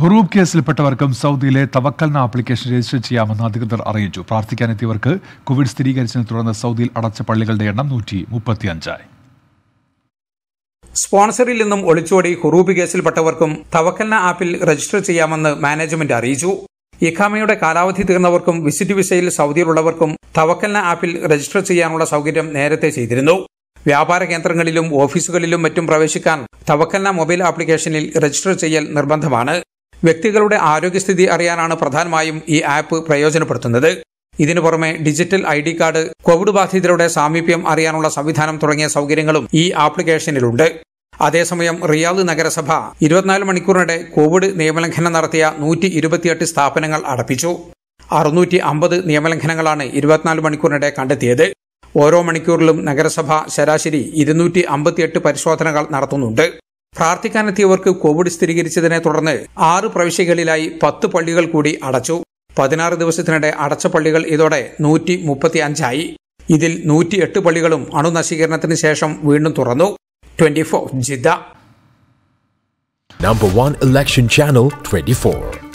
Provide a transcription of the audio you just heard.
ഹുറൂബ് കേസിൽപ്പെട്ടവർക്കും സൗദിയിലെ തവക്കലിന application register ചെയ്യാമെന്ന് അധികൃതർ അറിയിച്ചു പ്രാർത്ഥിക്കാനെത്തിയവർക്ക് കോവിഡ് സ്ഥിരീകരിച്ചതിനെ തുടർന്ന് സൗദിയിൽ അടച്ച പള്ളികളുടെ എണ്ണം നൂറ്റി മുപ്പത്തിയഞ്ചായി സ്പോൺസറിൽ നിന്നും ഒളിച്ചോടി ഹുറൂബ് കേസിൽപ്പെട്ടവർക്കും തവക്കലിന ആപ്പിൽ രജിസ്റ്റർ ചെയ്യാമെന്ന് മാനേജ്മെന്റ് അറിയിച്ചു ഇഖാമയുടെ കാലാവധി തീർന്നവർക്കും വിസിറ്റ് വിസയിൽ സൗദിയിലുള്ളവർക്കും തവക്കലിന ആപ്പിൽ രജിസ്റ്റർ ചെയ്യാനുള്ള സൗകര്യം നേരത്തെ ചെയ്തിരുന്നു വ്യാപാര കേന്ദ്രങ്ങളിലും ഓഫീസുകളിലും മറ്റും പ്രവേശിക്കാൻ തവക്കലിന മൊബൈൽ ആപ്ലിക്കേഷനിൽ രജിസ്റ്റർ ചെയ്യൽ നിർബന്ധമാണ് വ്യക്തികളുടെ ആരോഗ്യസ്ഥിതി അറിയാനാണ് പ്രധാനമായും ഈ ആപ്പ് പ്രയോജനപ്പെടുത്തുന്നത് ഇതിനു പുറമെ digital I D card covid ബാധിതരുടെ സാമീപ്യം അറിയാനുള്ള സംവിധാനം തുടങ്ങിയ സൗകര്യങ്ങളും ഈ ആപ്ലിക്കേഷനിലുണ്ട് അതേസമയം റിയാദ് നഗരസഭ ഇരുപത്തിനാല് മണിക്കൂറിനിടെ കോവിഡ് നിയമലംഘനം നടത്തിയ നൂറ്റി ഇരുപത്തിയെട്ട് സ്ഥാപനങ്ങൾ അടപ്പിച്ചു അറുന്നൂറ്റി അമ്പത് നിയമലംഘനങ്ങളാണ് ഇരുപത്തിനാല് മണിക്കൂറിനിടെ കണ്ടെത്തിയത് ഓരോ മണിക്കൂറിലും നഗരസഭ ശരാശരി ഇരുന്നൂറ്റി അമ്പത്തിയെട്ട് പരിശോധനകൾ നടത്തുന്നുണ്ട് പ്രാർത്ഥിക്കാനെത്തിയവർക്ക് കോവിഡ് സ്ഥിരീകരിച്ചതിനെ തുടർന്ന് ആറ് പ്രവിശ്യകളിലായി പത്ത് പള്ളികൾ കൂടി അടച്ചു പതിനാറ് ദിവസത്തിനിടെ അടച്ച പള്ളികൾ ഇതോടെ നൂറ്റി മുപ്പത്തി അഞ്ചായി ഇതിൽ നൂറ്റി എട്ട് പള്ളികളും അണുനശീകരണത്തിന് ശേഷം വീണ്ടും തുറന്നു twenty four Jeddah number one election channel twenty